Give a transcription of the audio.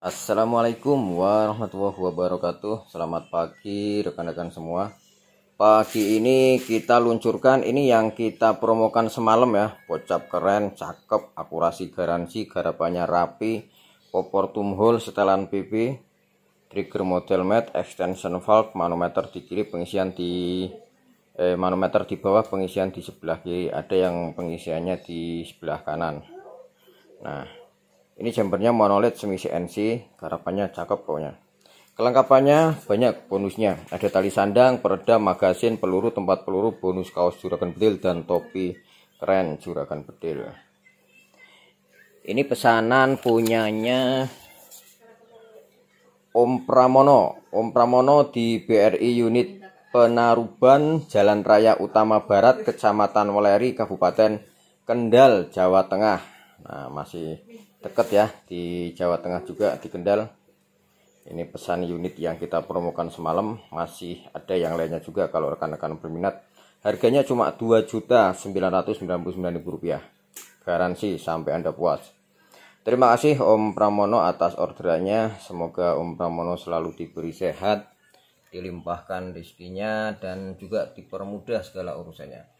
Assalamualaikum warahmatullahi wabarakatuh Selamat pagi rekan-rekan semua Pagi ini kita luncurkan ini yang kita promokan semalam ya Pocap keren, cakep, akurasi garansi, garapannya rapi Popor tumhul, setelan PP Trigger model mat, extension valve, manometer di kiri, pengisian di eh, Manometer di bawah, pengisian di sebelah kiri Ada yang pengisiannya di sebelah kanan Nah ini chambernya monolith semi CNC, garapannya cakep pokoknya. Kelengkapannya banyak bonusnya. Ada tali sandang, peredam, magasin, peluru, tempat peluru, bonus kaos juragan bedil dan topi keren juragan bedil. Ini pesanan punyanya Om Pramono. Om Pramono di BRI unit Penaruban Jalan Raya Utama Barat Kecamatan Weleri Kabupaten Kendal Jawa Tengah. Nah, masih dekat ya di Jawa Tengah juga di Kendal ini pesan unit yang kita promokan semalam masih ada yang lainnya juga kalau rekan-rekan berminat harganya cuma Rp2.999.000 garansi sampai Anda puas terima kasih Om Pramono atas orderannya semoga Om Pramono selalu diberi sehat dilimpahkan rezekinya dan juga dipermudah segala urusannya